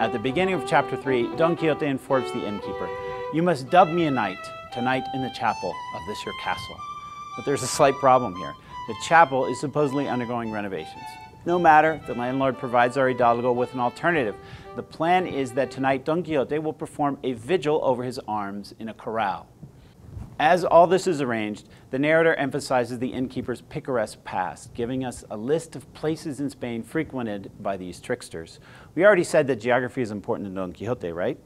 At the beginning of chapter 3, Don Quixote informs the innkeeper, You must dub me a knight tonight in the chapel of this your castle. But there's a slight problem here. The chapel is supposedly undergoing renovations. No matter, the landlord provides our Hidalgo with an alternative. The plan is that tonight Don Quixote will perform a vigil over his arms in a corral. As all this is arranged, the narrator emphasizes the innkeeper's picaresque past, giving us a list of places in Spain frequented by these tricksters. We already said that geography is important in Don Quixote, right?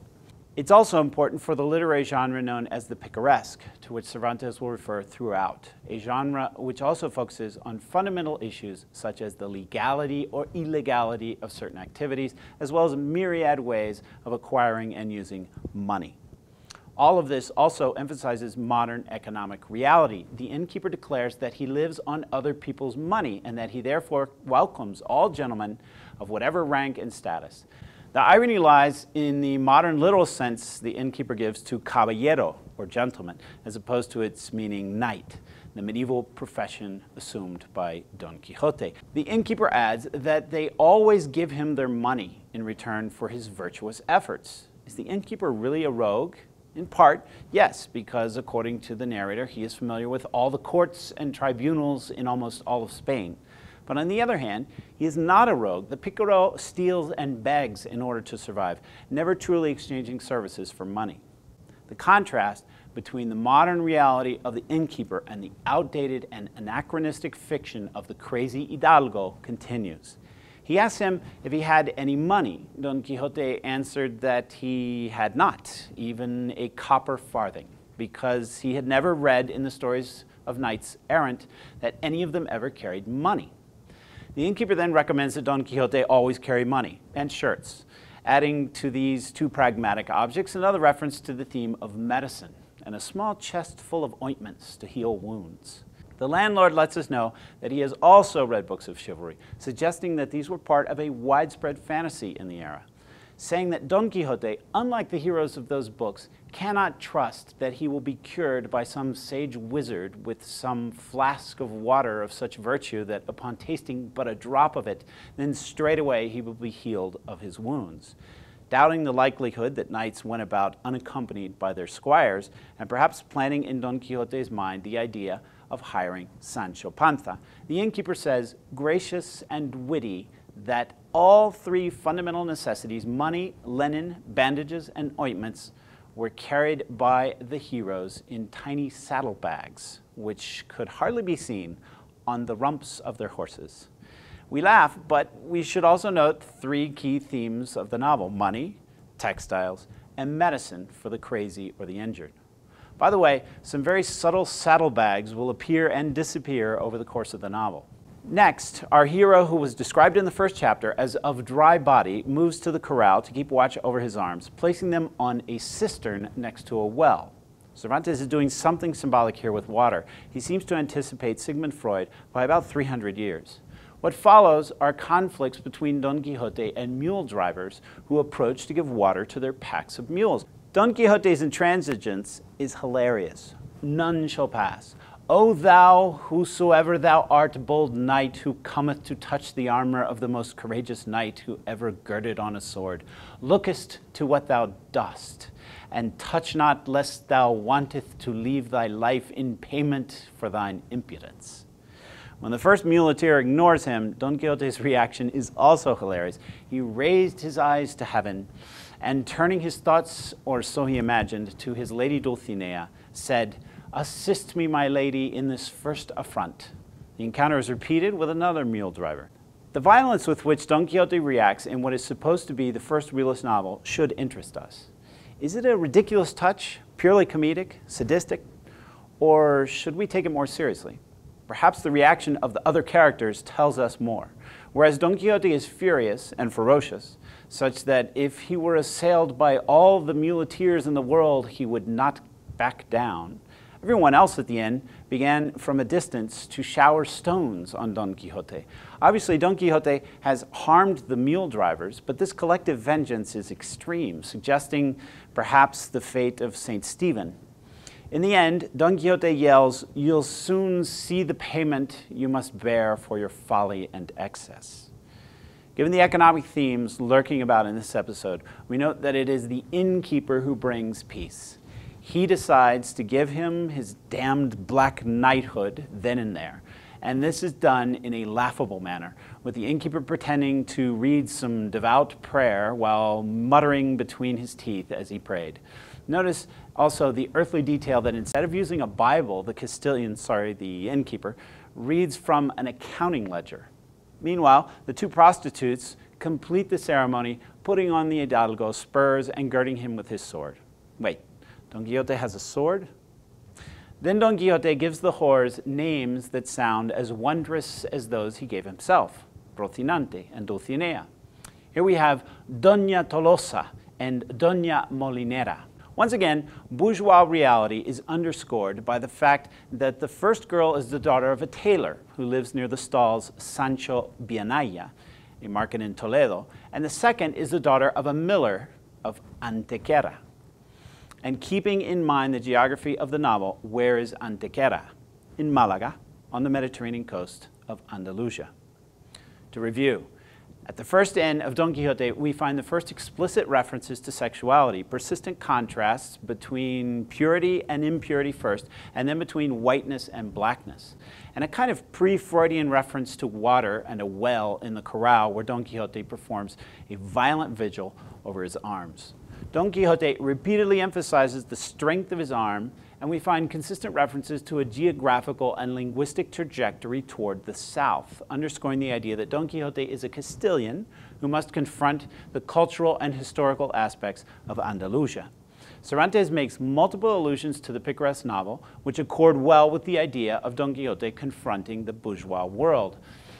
It's also important for the literary genre known as the picaresque, to which Cervantes will refer throughout, a genre which also focuses on fundamental issues such as the legality or illegality of certain activities, as well as myriad ways of acquiring and using money. All of this also emphasizes modern economic reality. The innkeeper declares that he lives on other people's money and that he therefore welcomes all gentlemen of whatever rank and status. The irony lies in the modern literal sense the innkeeper gives to caballero, or gentleman, as opposed to its meaning knight, the medieval profession assumed by Don Quixote. The innkeeper adds that they always give him their money in return for his virtuous efforts. Is the innkeeper really a rogue? In part, yes, because according to the narrator, he is familiar with all the courts and tribunals in almost all of Spain. But on the other hand, he is not a rogue. The picaro steals and begs in order to survive, never truly exchanging services for money. The contrast between the modern reality of the innkeeper and the outdated and anachronistic fiction of the crazy Hidalgo continues. He asked him if he had any money. Don Quixote answered that he had not, even a copper farthing, because he had never read in the stories of knights errant that any of them ever carried money. The innkeeper then recommends that Don Quixote always carry money and shirts, adding to these two pragmatic objects another reference to the theme of medicine and a small chest full of ointments to heal wounds. The landlord lets us know that he has also read books of chivalry, suggesting that these were part of a widespread fantasy in the era, saying that Don Quixote, unlike the heroes of those books, cannot trust that he will be cured by some sage wizard with some flask of water of such virtue that upon tasting but a drop of it, then straightway he will be healed of his wounds doubting the likelihood that knights went about unaccompanied by their squires, and perhaps planting in Don Quixote's mind the idea of hiring Sancho Panza. The innkeeper says, gracious and witty, that all three fundamental necessities, money, linen, bandages, and ointments, were carried by the heroes in tiny saddlebags, which could hardly be seen on the rumps of their horses. We laugh, but we should also note three key themes of the novel money, textiles, and medicine for the crazy or the injured. By the way, some very subtle saddlebags will appear and disappear over the course of the novel. Next, our hero, who was described in the first chapter as of dry body, moves to the corral to keep watch over his arms, placing them on a cistern next to a well. Cervantes is doing something symbolic here with water. He seems to anticipate Sigmund Freud by about 300 years. What follows are conflicts between Don Quixote and mule drivers who approach to give water to their packs of mules. Don Quixote's intransigence is hilarious. None shall pass. O thou, whosoever thou art, bold knight, who cometh to touch the armor of the most courageous knight who ever girded on a sword, lookest to what thou dost, and touch not, lest thou wanteth to leave thy life in payment for thine impudence. When the first muleteer ignores him, Don Quixote's reaction is also hilarious. He raised his eyes to heaven and turning his thoughts, or so he imagined, to his lady Dulcinea, said, Assist me, my lady, in this first affront. The encounter is repeated with another mule driver. The violence with which Don Quixote reacts in what is supposed to be the first realist novel should interest us. Is it a ridiculous touch, purely comedic, sadistic, or should we take it more seriously? Perhaps the reaction of the other characters tells us more. Whereas Don Quixote is furious and ferocious, such that if he were assailed by all the muleteers in the world, he would not back down. Everyone else at the inn began from a distance to shower stones on Don Quixote. Obviously, Don Quixote has harmed the mule drivers, but this collective vengeance is extreme, suggesting perhaps the fate of St. Stephen. In the end, Don Quixote yells, You'll soon see the payment you must bear for your folly and excess. Given the economic themes lurking about in this episode, we note that it is the innkeeper who brings peace. He decides to give him his damned black knighthood then and there. And this is done in a laughable manner, with the innkeeper pretending to read some devout prayer while muttering between his teeth as he prayed. Notice also the earthly detail that instead of using a Bible, the Castilian, sorry, the innkeeper, reads from an accounting ledger. Meanwhile, the two prostitutes complete the ceremony, putting on the hidalgo spurs and girding him with his sword. Wait, Don Quixote has a sword? Then Don Quixote gives the whores names that sound as wondrous as those he gave himself, Rocinante and Dulcinea. Here we have Doña Tolosa and Doña Molinera. Once again, bourgeois reality is underscored by the fact that the first girl is the daughter of a tailor who lives near the stalls Sancho Bianaya, a market in Toledo, and the second is the daughter of a miller of Antequera. And keeping in mind the geography of the novel, where is Antequera? In Malaga, on the Mediterranean coast of Andalusia. To review, at the first end of Don Quixote, we find the first explicit references to sexuality, persistent contrasts between purity and impurity first, and then between whiteness and blackness, and a kind of pre-Freudian reference to water and a well in the corral where Don Quixote performs a violent vigil over his arms. Don Quixote repeatedly emphasizes the strength of his arm and we find consistent references to a geographical and linguistic trajectory toward the south, underscoring the idea that Don Quixote is a Castilian who must confront the cultural and historical aspects of Andalusia. Cervantes makes multiple allusions to the picaresque novel, which accord well with the idea of Don Quixote confronting the bourgeois world.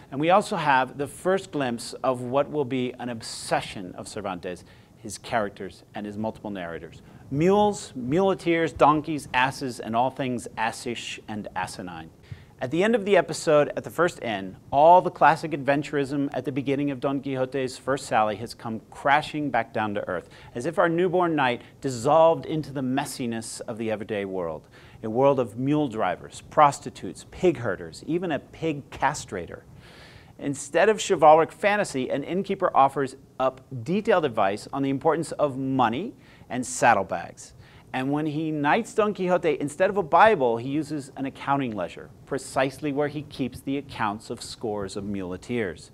And we also have the first glimpse of what will be an obsession of Cervantes, his characters and his multiple narrators, mules, muleteers, donkeys, asses, and all things assish and asinine. At the end of the episode, at the first inn, all the classic adventurism at the beginning of Don Quixote's first sally has come crashing back down to earth, as if our newborn knight dissolved into the messiness of the everyday world. A world of mule drivers, prostitutes, pig herders, even a pig castrator. Instead of chivalric fantasy, an innkeeper offers up detailed advice on the importance of money and saddlebags. And when he knights Don Quixote, instead of a Bible, he uses an accounting ledger, precisely where he keeps the accounts of scores of muleteers.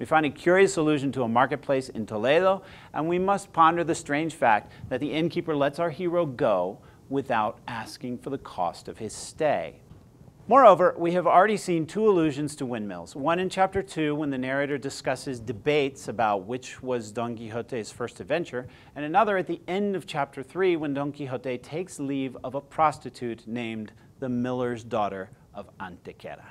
We find a curious allusion to a marketplace in Toledo, and we must ponder the strange fact that the innkeeper lets our hero go without asking for the cost of his stay. Moreover, we have already seen two allusions to windmills, one in chapter 2 when the narrator discusses debates about which was Don Quixote's first adventure, and another at the end of chapter 3 when Don Quixote takes leave of a prostitute named the miller's daughter of Antequera.